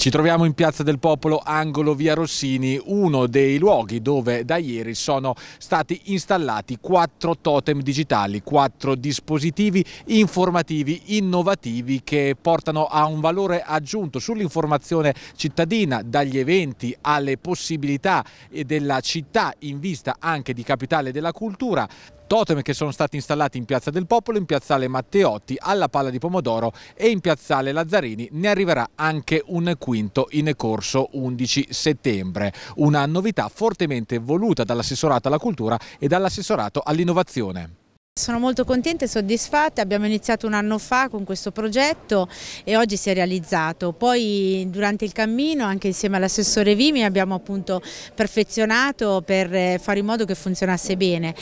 Ci troviamo in Piazza del Popolo, angolo via Rossini, uno dei luoghi dove da ieri sono stati installati quattro totem digitali, quattro dispositivi informativi innovativi che portano a un valore aggiunto sull'informazione cittadina, dagli eventi alle possibilità della città in vista anche di capitale della cultura totem che sono stati installati in Piazza del Popolo, in Piazzale Matteotti, alla Palla di Pomodoro e in Piazzale Lazzarini. Ne arriverà anche un quinto in corso 11 settembre. Una novità fortemente voluta dall'assessorato alla cultura e dall'assessorato all'innovazione. Sono molto contenta e soddisfatta, abbiamo iniziato un anno fa con questo progetto e oggi si è realizzato. Poi durante il cammino anche insieme all'assessore Vimi abbiamo appunto perfezionato per eh, fare in modo che funzionasse bene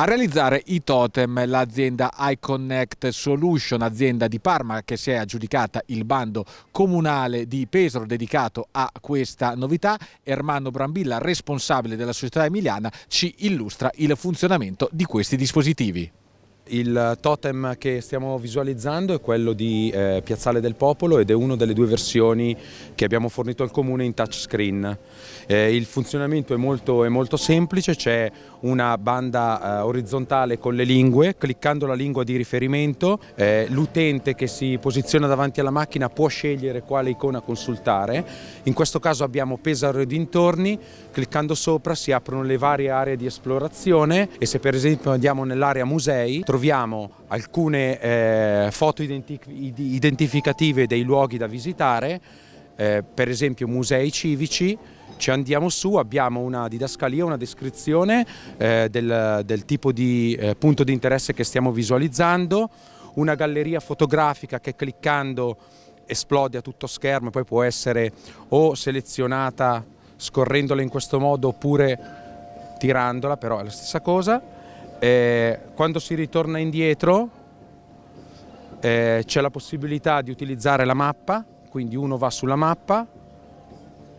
a realizzare i totem. L'azienda iConnect Solution, azienda di Parma che si è aggiudicata il bando comunale di Pesaro dedicato a questa novità, Ermanno Brambilla, responsabile della società emiliana, ci illustra il funzionamento di questi dispositivi. Il totem che stiamo visualizzando è quello di eh, Piazzale del Popolo ed è una delle due versioni che abbiamo fornito al Comune in touchscreen. Eh, il funzionamento è molto, è molto semplice, c'è una banda eh, orizzontale con le lingue, cliccando la lingua di riferimento eh, l'utente che si posiziona davanti alla macchina può scegliere quale icona consultare, in questo caso abbiamo Pesaro e dintorni, cliccando sopra si aprono le varie aree di esplorazione e se per esempio andiamo nell'area musei troviamo troviamo alcune eh, foto identificative dei luoghi da visitare, eh, per esempio musei civici, ci andiamo su, abbiamo una didascalia, una descrizione eh, del, del, tipo di eh, punto di interesse che stiamo visualizzando, una galleria fotografica che cliccando esplode a tutto schermo poi può essere o selezionata scorrendola in questo modo oppure tirandola, però è la stessa cosa eh, quando si ritorna indietro eh, c'è la possibilità di utilizzare la mappa, quindi uno va sulla mappa,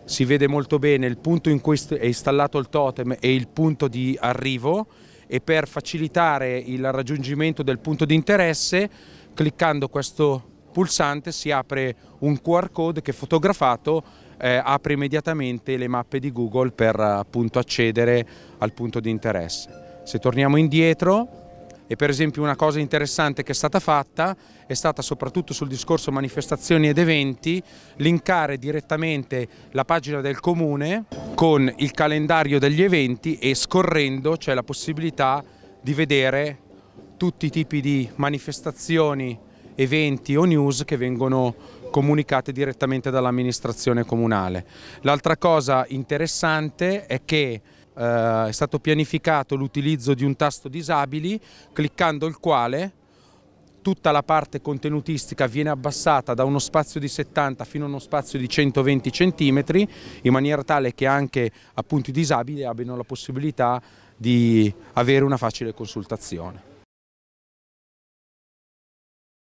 si vede molto bene il punto in cui è installato il totem e il punto di arrivo e per facilitare il raggiungimento del punto di interesse cliccando questo pulsante si apre un QR code che fotografato eh, apre immediatamente le mappe di Google per appunto accedere al punto di interesse. Se torniamo indietro, e per esempio una cosa interessante che è stata fatta è stata soprattutto sul discorso manifestazioni ed eventi linkare direttamente la pagina del comune con il calendario degli eventi e scorrendo c'è la possibilità di vedere tutti i tipi di manifestazioni, eventi o news che vengono comunicate direttamente dall'amministrazione comunale. L'altra cosa interessante è che eh, è stato pianificato l'utilizzo di un tasto disabili cliccando il quale tutta la parte contenutistica viene abbassata da uno spazio di 70 fino a uno spazio di 120 cm in maniera tale che anche appunto, i disabili abbiano la possibilità di avere una facile consultazione.